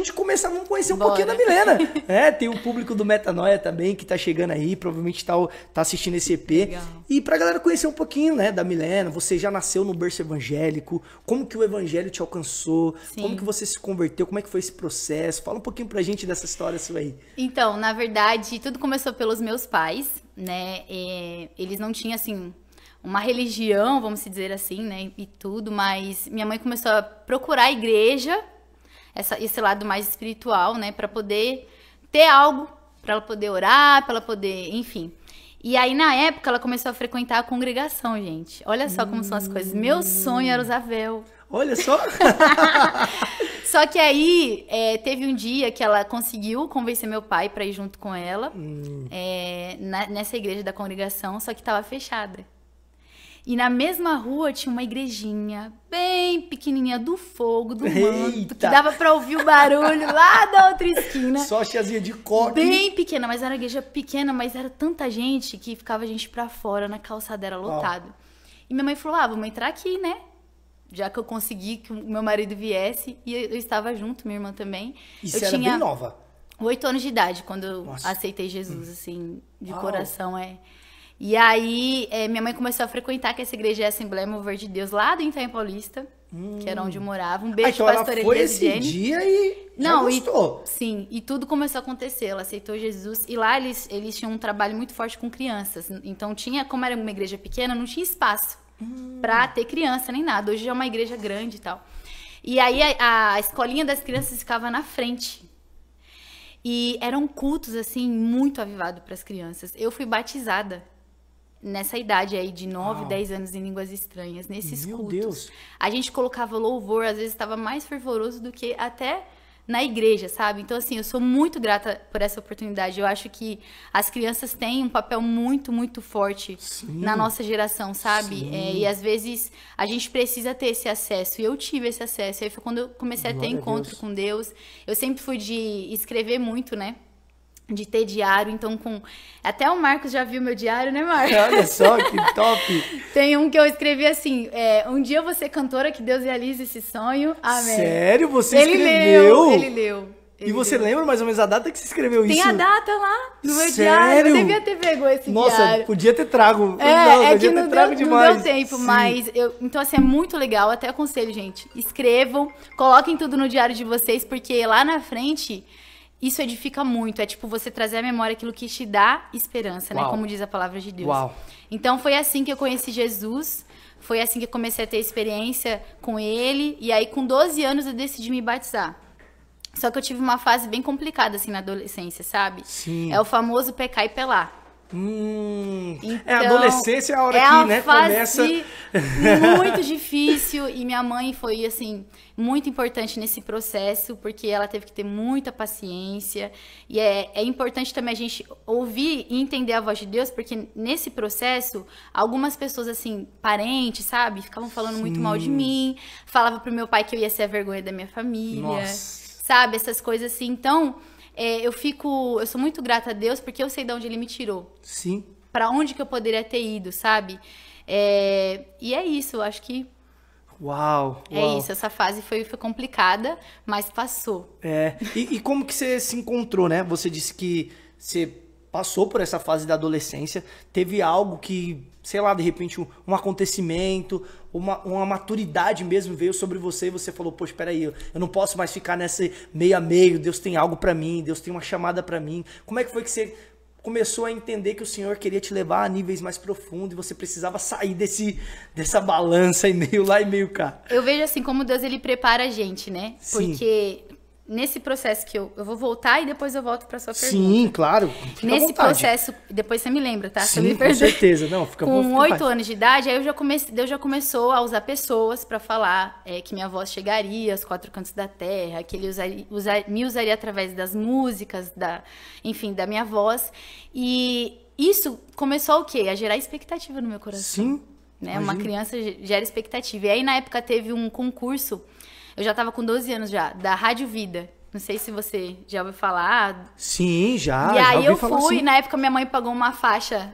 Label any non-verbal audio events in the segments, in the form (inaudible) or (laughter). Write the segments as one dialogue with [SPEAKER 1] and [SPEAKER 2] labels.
[SPEAKER 1] gente começar, vamos conhecer um Bora. pouquinho da Milena. (laughs) é, tem o público do Metanoia também que tá chegando aí, provavelmente tá, tá assistindo esse EP. Legal. E pra galera conhecer um pouquinho, né, da Milena, você já nasceu no berço evangélico, como que o evangelho te alcançou, Sim. como que você se converteu, como é que foi esse processo? Fala um pouquinho pra gente dessa história sua aí.
[SPEAKER 2] Então, na verdade, tudo começou pelos meus pais, né? E é, eles não tinham, assim, uma religião, vamos dizer assim, né? E tudo, mas minha mãe começou a procurar a igreja essa, esse lado mais espiritual, né? Para poder ter algo, para ela poder orar, para ela poder, enfim. E aí, na época, ela começou a frequentar a congregação, gente. Olha só como hum. são as coisas. Meu sonho era usar véu. Olha só! (laughs) só que aí, é, teve um dia que ela conseguiu convencer meu pai para ir junto com ela hum. é, na, nessa igreja da congregação, só que estava fechada. E na mesma rua tinha uma igrejinha bem pequenininha do fogo, do manto, Eita. que dava pra ouvir o barulho lá
[SPEAKER 1] da outra esquina. Só chazinha de coque. Bem
[SPEAKER 2] pequena, mas era igreja pequena, mas era tanta gente que ficava a gente pra fora na calçada, era lotado. E minha mãe falou: ah, vamos entrar aqui, né? Já que eu consegui que o meu marido viesse, e eu estava junto, minha irmã também. E eu era tinha bem nova. Oito anos de idade, quando Nossa. eu aceitei Jesus, hum. assim, de coração, é. E aí, é, minha mãe começou a frequentar que essa igreja é a Assembleia Mover de Deus, lá do Itaim Paulista, hum. que era onde eu morava. Um beijo, ah, então ela foi esse Jenny. dia
[SPEAKER 1] e Não, gostou.
[SPEAKER 2] E, sim, e tudo começou a acontecer. Ela aceitou Jesus. E lá eles, eles tinham um trabalho muito forte com crianças. Então, tinha, como era uma igreja pequena, não tinha espaço hum. para ter criança nem nada. Hoje é uma igreja grande e tal. E aí, a, a escolinha das crianças ficava na frente. E eram cultos, assim, muito avivados para as crianças. Eu fui batizada nessa idade aí de 9, 10 anos em línguas estranhas, nesses Meu cultos. Deus. A gente colocava louvor, às vezes estava mais fervoroso do que até na igreja, sabe? Então assim, eu sou muito grata por essa oportunidade. Eu acho que as crianças têm um papel muito, muito forte Sim. na nossa geração, sabe? É, e às vezes a gente precisa ter esse acesso. E eu tive esse acesso. E aí foi quando eu comecei Glória a ter encontro a Deus. com Deus. Eu sempre fui de escrever muito, né? de ter diário, então com até o Marcos já viu meu diário, né, Marcos? (laughs) Olha só
[SPEAKER 1] que (laughs) top!
[SPEAKER 2] Tem um que eu escrevi assim: é, um dia você é cantora, que Deus realize esse sonho. Amém. Sério, você ele escreveu? Leu, ele leu.
[SPEAKER 1] Ele e você lembra mais ou menos a data que você escreveu Tem isso? Tem a
[SPEAKER 2] data lá no meu Sério? diário. Eu devia ter pego esse Nossa, diário. Nossa,
[SPEAKER 1] podia ter trago. É, não, é que não deu, demais. não deu tempo,
[SPEAKER 2] Sim. mas... Eu, então, assim, é muito legal. Até aconselho, gente. Escrevam, coloquem tudo no diário de vocês, porque lá na frente isso edifica muito. É tipo você trazer à memória aquilo que te dá esperança, né? Uau. né? Como diz a palavra de Deus. Uau. Então foi assim que eu conheci Jesus. Foi assim que eu comecei a ter experiência com ele. E aí, com 12 anos, eu decidi me batizar. Só que eu tive uma fase bem complicada, assim, na adolescência, sabe? Sim. É o famoso pecar e pelar.
[SPEAKER 1] Hum, é, então, é a adolescência é a hora é que a né, fase... começa muito
[SPEAKER 2] difícil e minha mãe foi assim muito importante nesse processo porque ela teve que ter muita paciência e é, é importante também a gente ouvir e entender a voz de Deus porque nesse processo algumas pessoas assim parentes sabe ficavam falando Sim. muito mal de mim falava pro meu pai que eu ia ser a vergonha da minha família Nossa. sabe essas coisas assim então é, eu fico eu sou muito grata a Deus porque eu sei de onde Ele me tirou Sim para onde que eu poderia ter ido, sabe? É, e é isso, eu acho que
[SPEAKER 1] Uau, É uau. isso,
[SPEAKER 2] essa fase foi, foi complicada, mas passou.
[SPEAKER 1] É. E, e, como que você se encontrou, né? Você disse que você passou por essa fase da adolescência, teve algo que, sei lá, de repente um, um acontecimento, uma, uma maturidade mesmo veio sobre você e você falou, poxa, peraí, eu, eu não posso mais ficar nesse meio a meio, Deus tem algo para mim, Deus tem uma chamada para mim. Como é que foi que você começou a entender que o Senhor queria te levar a níveis mais profundos e você precisava sair desse dessa balança e meio lá e meio cá.
[SPEAKER 2] Eu vejo assim como Deus ele prepara a gente, né? Sim. Porque nesse processo que eu, eu vou voltar e depois eu volto para sua pergunta. Sim,
[SPEAKER 1] claro. nesse processo,
[SPEAKER 2] depois você me lembra, tá? Sim, com certeza.
[SPEAKER 1] Não, fica Com oito anos
[SPEAKER 2] de idade, aí eu já comecei, Deus já começou a usar pessoas para falar é, que minha voz chegaria aos quatro cantos da terra, que ele usaria, usar, me usaria através das músicas, da, enfim, da minha voz. E isso começou o quê? A gerar expectativa no meu coração. Sim. Né? Uma criança gera expectativa. E aí na época teve um concurso eu já tava com 12 anos já, da Rádio Vida. Não sei se você já ouviu falar.
[SPEAKER 1] Sim, já. E já aí eu fui, assim.
[SPEAKER 2] na época minha mãe pagou uma faixa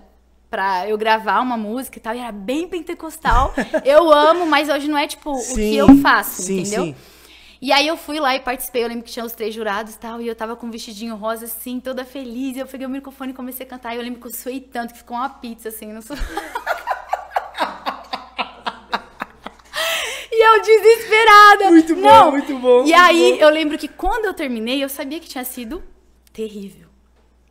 [SPEAKER 2] pra eu gravar uma música e tal, e era bem pentecostal. (laughs) eu amo, mas hoje não é tipo sim, o que eu faço, sim, entendeu? Sim. E aí eu fui lá e participei, eu lembro que tinha os três jurados e tal, e eu tava com um vestidinho rosa assim, toda feliz, eu peguei o microfone e comecei a cantar, e eu lembro que eu suei tanto que ficou uma pizza assim, não sou... (laughs) desesperada. Muito bom, Não. muito
[SPEAKER 1] bom. E muito aí bom. eu
[SPEAKER 2] lembro que quando eu terminei, eu sabia que tinha sido terrível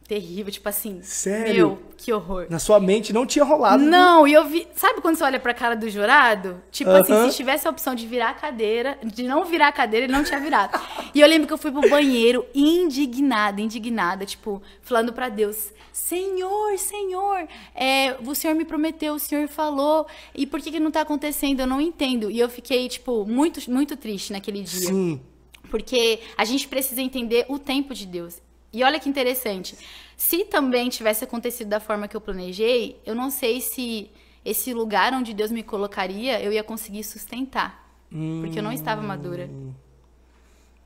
[SPEAKER 2] terrível, tipo assim. Sério? Meu, que horror.
[SPEAKER 1] Na sua mente não tinha rolado. Não,
[SPEAKER 2] e eu vi. Sabe quando você olha pra cara do jurado? Tipo uh -huh. assim, se tivesse a opção de virar a cadeira, de não virar a cadeira, ele não tinha virado. e eu lembro que eu fui pro banheiro indignada, indignada, tipo, falando pra Deus: Senhor, Senhor, é, o Senhor me prometeu, o Senhor falou, e por que, que não tá acontecendo? Eu não entendo. E eu fiquei, tipo, muito, muito triste naquele dia. Sim. Porque a gente precisa entender o tempo de Deus. E olha que interessante. Se também tivesse acontecido da forma que eu planejei, eu não sei se esse lugar onde Deus me colocaria eu ia conseguir sustentar. Hum... Porque eu não estava madura. Hum.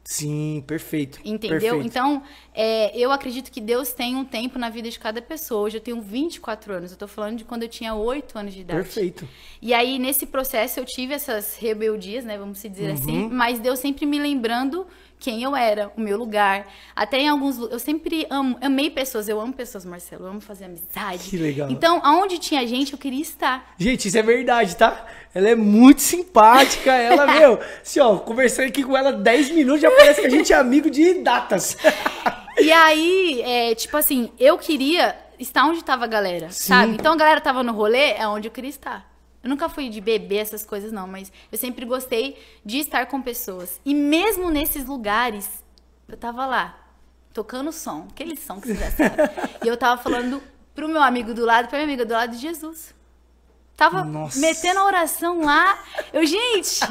[SPEAKER 1] Sim, perfeito.
[SPEAKER 2] Entendeu? Perfeito. Então, é, eu acredito que Deus tem um tempo na vida de cada pessoa. Hoje eu tenho 24 anos, eu tô falando de quando eu tinha 8 anos de idade. Perfeito. E aí, nesse processo, eu tive essas rebeldias, né? Vamos dizer uhum. assim, mas Deus sempre me lembrando quem eu era, o meu lugar. Até em alguns. Eu sempre amo, amei pessoas, eu amo pessoas, Marcelo, eu amo fazer amizade. Que
[SPEAKER 1] legal. Então,
[SPEAKER 2] aonde tinha gente, eu queria estar.
[SPEAKER 1] Gente, isso é verdade, tá? Ela é muito simpática, ela, (laughs) meu. Assim, ó, conversando aqui com ela 10 minutos, já parece que a gente é amigo de datas.
[SPEAKER 2] e aí, é, tipo assim, eu queria estar onde estava a galera, Sim. sabe? Então a galera tava no rolê, é onde eu queria estar. Eu nunca fui de beber essas coisas, não, mas eu sempre gostei de estar com pessoas. E mesmo nesses lugares, eu tava lá, tocando som, aquele som que você já sabe. (laughs) e eu tava falando pro meu amigo do lado, pra minha amiga do lado de Jesus. Tava Nossa. metendo a oração lá. Eu, gente,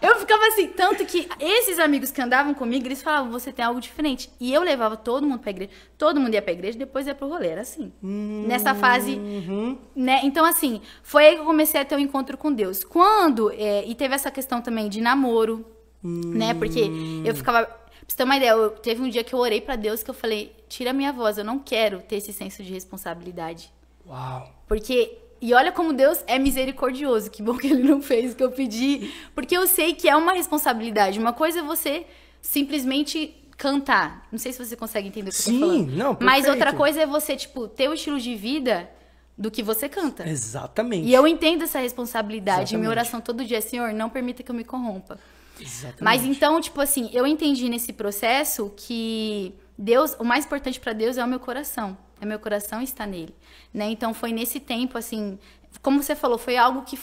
[SPEAKER 2] eu ficava assim, tanto que esses amigos que andavam comigo, eles falavam, você tem algo diferente. E eu levava todo mundo pra igreja, todo mundo ia pra igreja, depois ia pro rolê, era assim. Nessa fase, uhum. né? Então, assim, foi aí que eu comecei a ter o um encontro com Deus. Quando, é, e teve essa questão também de namoro, né? Hum. Porque eu ficava Pra você ter uma ideia, eu, teve um dia que eu orei para Deus que eu falei: tira minha voz, eu não quero ter esse senso de responsabilidade. Uau! Porque e olha como Deus é misericordioso. Que bom que ele não fez o que eu pedi. Porque eu sei que é uma responsabilidade. Uma coisa é você simplesmente cantar. Não sei se você consegue entender o que Sim, eu tô falando. Não, Mas outra coisa é você, tipo, ter o estilo de vida do que você canta.
[SPEAKER 1] Exatamente. E eu
[SPEAKER 2] entendo essa responsabilidade. Exatamente. Minha oração todo dia é, Senhor, não permita que eu me corrompa. Exatamente. Mas então, tipo assim, eu entendi nesse processo que Deus, o mais importante para Deus é o meu coração. É, meu coração está nele, né? Então foi nesse tempo assim, como você falou, foi algo que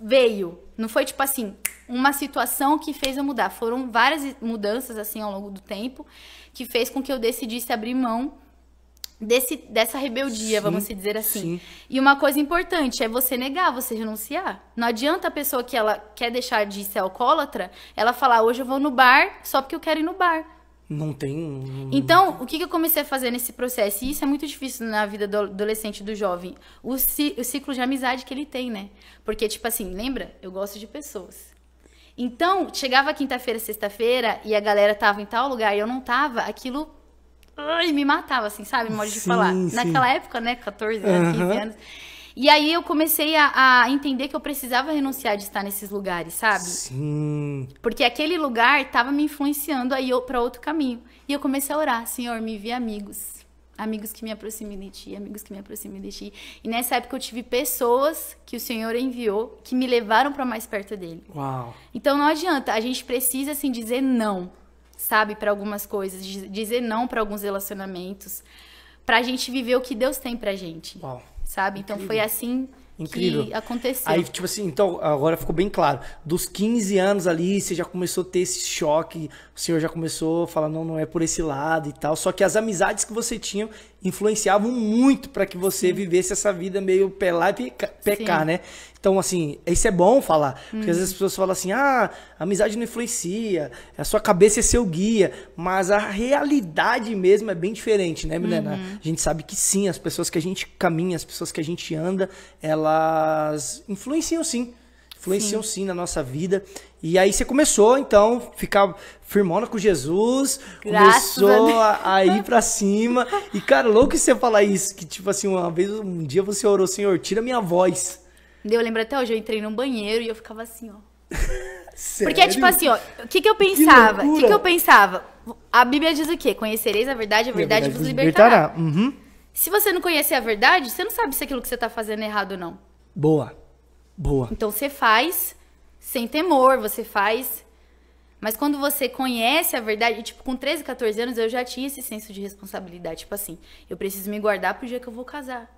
[SPEAKER 2] veio, não foi tipo assim, uma situação que fez eu mudar, foram várias mudanças assim ao longo do tempo que fez com que eu decidisse abrir mão desse dessa rebeldia, sim, vamos dizer assim. Sim. E uma coisa importante é você negar, você renunciar. Não adianta a pessoa que ela quer deixar de ser alcoólatra, ela falar hoje eu vou no bar só porque eu quero ir no bar. Não tem. Então, o que, eu comecei a fazer nesse processo? E isso é muito difícil na vida do adolescente do jovem. O, ci, o ciclo de amizade que ele tem, né? Porque, tipo assim, lembra? Eu gosto de pessoas. Então, chegava quinta-feira, sexta-feira, e a galera tava em tal lugar e eu não tava, aquilo ai, me matava, assim, sabe? Modo de sim, falar. Sim. Naquela época, né? 14 anos, uhum. 15 anos. E aí eu comecei a, a, entender que eu precisava renunciar de estar nesses lugares, sabe?
[SPEAKER 1] Sim.
[SPEAKER 2] Porque aquele lugar estava me influenciando aí para outro caminho. E eu comecei a orar, Senhor, me envia amigos. Amigos que me aproximem de ti, amigos que me aproximem de ti. E nessa época eu tive pessoas que o Senhor enviou que me levaram para mais perto dele. Uau. Então não adianta, a gente precisa assim dizer não, sabe, para algumas coisas, dizer não para alguns relacionamentos, para a gente viver o que Deus tem pra gente. Uau sabe? Então Incrível. foi assim Incrível. que aconteceu. Aí, tipo
[SPEAKER 1] assim, então, agora ficou bem claro. Dos 15 anos ali, você já começou a ter esse choque, o senhor já começou a falar, não, não é por esse lado e tal. Só que as amizades que você tinha influenciavam muito para que você Sim. vivesse essa vida meio pelar e pecar, Sim. né? Então, assim, isso é bom falar. Porque às uhum. vezes as pessoas falam assim, ah, a amizade não influencia, a sua cabeça é seu guia. Mas a realidade mesmo é bem diferente, né, Milena? Uhum. A gente sabe que sim, as pessoas que a gente caminha, as pessoas que a gente anda, elas influenciam sim influenciam sim. sim. na nossa vida. E aí você começou, então, ficar firmona com Jesus, Graças começou a, a, ir pra cima. E, cara, louco você falar isso, que tipo assim, uma vez, um dia você orou, Senhor, tira minha voz.
[SPEAKER 2] Eu lembro até hoje, eu entrei num banheiro e eu ficava assim, ó. Porque é tipo assim, ó, o que que eu pensava? O que, que, que eu pensava? A Bíblia diz o quê? Conhecereis a verdade, a verdade, a verdade vos libertará. libertará. Uhum. Se você não conhecer a verdade, você não sabe se aquilo que você tá fazendo é errado ou não.
[SPEAKER 1] Boa. Boa.
[SPEAKER 2] Então você faz sem temor, você faz. Mas quando você conhece a verdade, e, tipo, com 13, 14 anos eu já tinha esse senso de responsabilidade, tipo assim, eu preciso me guardar pro dia que eu vou casar.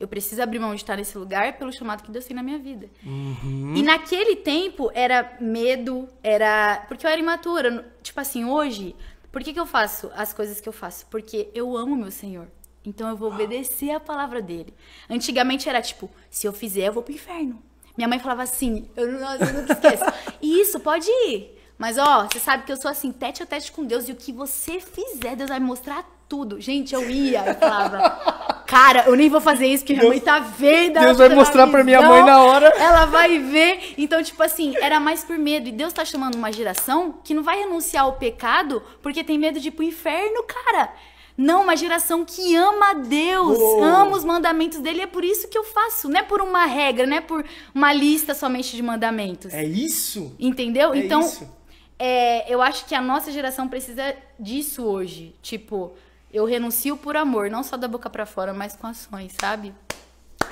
[SPEAKER 2] Eu preciso abrir mão de estar nesse lugar pelo chamado que Deus tem na minha vida. Uhum. E naquele tempo era medo, era. Porque eu era imatura. Tipo assim, hoje, por que, que eu faço as coisas que eu faço? Porque eu amo meu Senhor. Então eu vou obedecer a palavra dele. Antigamente era tipo, se eu fizer, eu vou pro inferno. Minha mãe falava assim, eu, eu nunca esqueço. Isso, pode ir. Mas ó, você sabe que eu sou assim, tete a tete com Deus, e o que você fizer, Deus vai mostrar tudo. Gente, eu ia e falava, cara, eu nem vou fazer isso porque minha mãe tá vendo. Deus vai mostrar visão, pra minha mãe na hora. Ela vai ver. Então, tipo assim, era mais por medo. E Deus tá chamando uma geração que não vai renunciar ao pecado porque tem medo de ir pro inferno, cara. Não, uma geração que ama Deus, ama os mandamentos dele. É por isso que eu faço. Não é por uma regra, não é por uma lista somente de mandamentos. É isso? Entendeu? É então, isso. É, eu acho que a nossa geração precisa disso hoje. Tipo, eu renuncio por amor, não só da boca para fora, mas com ações, sabe?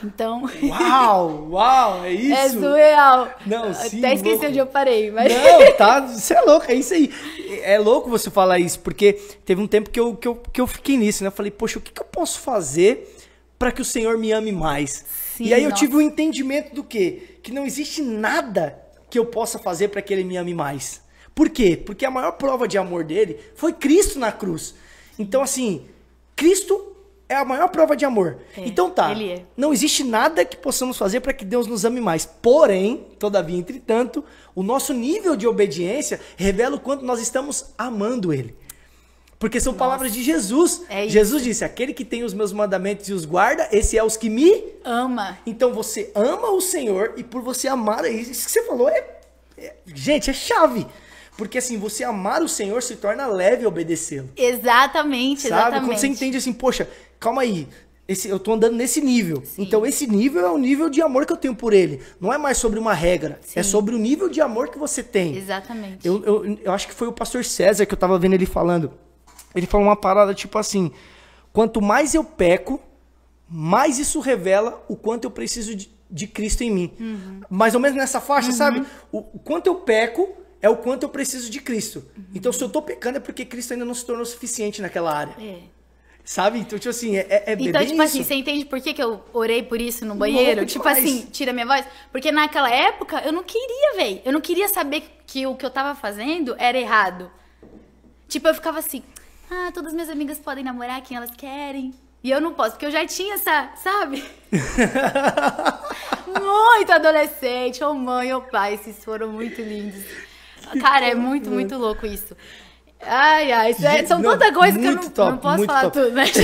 [SPEAKER 2] Então.
[SPEAKER 1] Uau! Uau! É, (laughs) é isso? É surreal. Não, sim. Até esqueci louco.
[SPEAKER 2] onde eu parei, mas. Não,
[SPEAKER 1] tá. Você é louco, é isso aí. É louco você falar isso, porque teve um tempo que eu, que eu, que eu fiquei nisso, né? Eu falei, poxa, o que, que eu posso fazer para que o Senhor me ame mais? Sim, e aí eu nossa. tive o um entendimento do quê? Que não existe nada que eu possa fazer para que ele me ame mais. Por quê? Porque a maior prova de amor dele foi Cristo na cruz. Então, assim, Cristo é a maior prova de amor. É, então tá. É. Não existe nada que possamos fazer para que Deus nos ame mais. Porém, todavia, entretanto, o nosso nível de obediência revela o quanto nós estamos amando Ele. Porque são Nossa. palavras de Jesus. É Jesus disse: aquele que tem os meus mandamentos e os guarda, esse é os que me ama. Então você ama o Senhor e por você amar, é isso que você falou é, é. gente, é chave. Porque assim, você amar o Senhor se torna leve obedecê-lo.
[SPEAKER 2] Exatamente, Sabe? Quando você entende
[SPEAKER 1] assim, poxa, calma aí, esse, eu tô andando nesse nível. Sim. Então, esse nível é o nível de amor que eu tenho por ele. Não é mais sobre uma regra. É Sim. É sobre o nível de amor que você tem.
[SPEAKER 2] Exatamente.
[SPEAKER 1] Eu, eu, eu, acho que foi o pastor César que eu tava vendo ele falando. Ele falou uma parada tipo assim: quanto mais eu peco, mais isso revela o quanto eu preciso de, de Cristo em mim. Uhum. Mais ou menos nessa faixa, uhum. sabe? O, o quanto eu peco é o quanto eu preciso de Cristo. Uhum. Então, se eu tô pecando, é porque Cristo ainda não se tornou suficiente naquela área. É. Sabe? Então, tipo assim, é, é, é Então, tipo assim, isso. assim,
[SPEAKER 2] você entende por que, que eu orei por isso no banheiro? Louco tipo assim, demais. assim, tira minha voz? Porque naquela época eu não queria, velho. Eu não queria saber que o que eu tava fazendo era errado. Tipo, eu ficava assim, ah, todas as minhas amigas podem namorar quem elas querem. E eu não posso, porque eu já tinha essa, sabe? (laughs) muito adolescente, ou mãe, ou pai, esses foram muito lindos. Cara, é muito, muito louco isso. Ai, ai, é- são tanta coisa que eu não, top, não posso falar top. tudo, né? (laughs)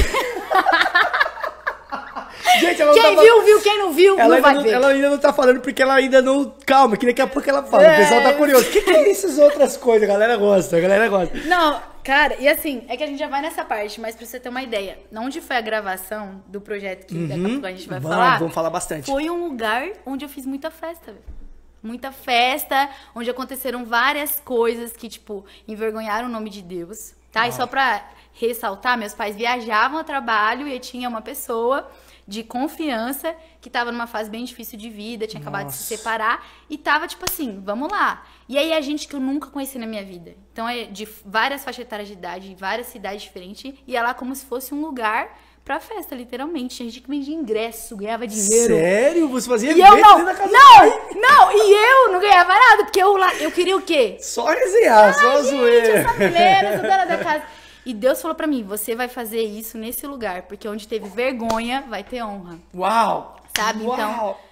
[SPEAKER 2] Gente, ela Quem viu, viu. Quem não viu, ela não vai não, ver. Ela
[SPEAKER 1] ainda não tá falando porque ela ainda não... Calma, que daqui a pouco ela fala. É... O pessoal tá é. curioso. O que, que é essas outras coisas? A galera gosta, a galera gosta.
[SPEAKER 2] Não, cara, e assim, é que a gente já vai nessa parte, mas pra você ter uma ideia, onde foi a gravação do projeto que uhum. daqui a uhum. pouco a gente vai vamos, falar... Vamos falar bastante. Foi um lugar onde eu fiz muita festa, velho muita festa, onde aconteceram várias coisas que, tipo, envergonharam o nome de Deus, tá? E só pra ressaltar, meus pais viajavam a trabalho e tinha uma pessoa de confiança que tava numa fase bem difícil de vida, tinha acabado Nossa. de se separar e tava tipo assim, vamos lá. E aí a gente que eu nunca conheci na minha vida. Então é de várias faixas etárias de idade, várias cidades diferentes e é lá como se fosse um lugar pra festa, literalmente. Tinha gente que vendia ingresso, ganhava dinheiro. Sério? Você fazia e da casa Não, não, e eu não ganhava nada, porque eu lá, eu queria o quê? Só resenhar, só gente, zoeira. Essa (laughs) mulher, essa dona da casa. E Deus falou para mim: você vai fazer isso nesse lugar, porque onde teve vergonha, vai ter honra.
[SPEAKER 1] Uau!
[SPEAKER 2] Sabe? Então, Uau. Então.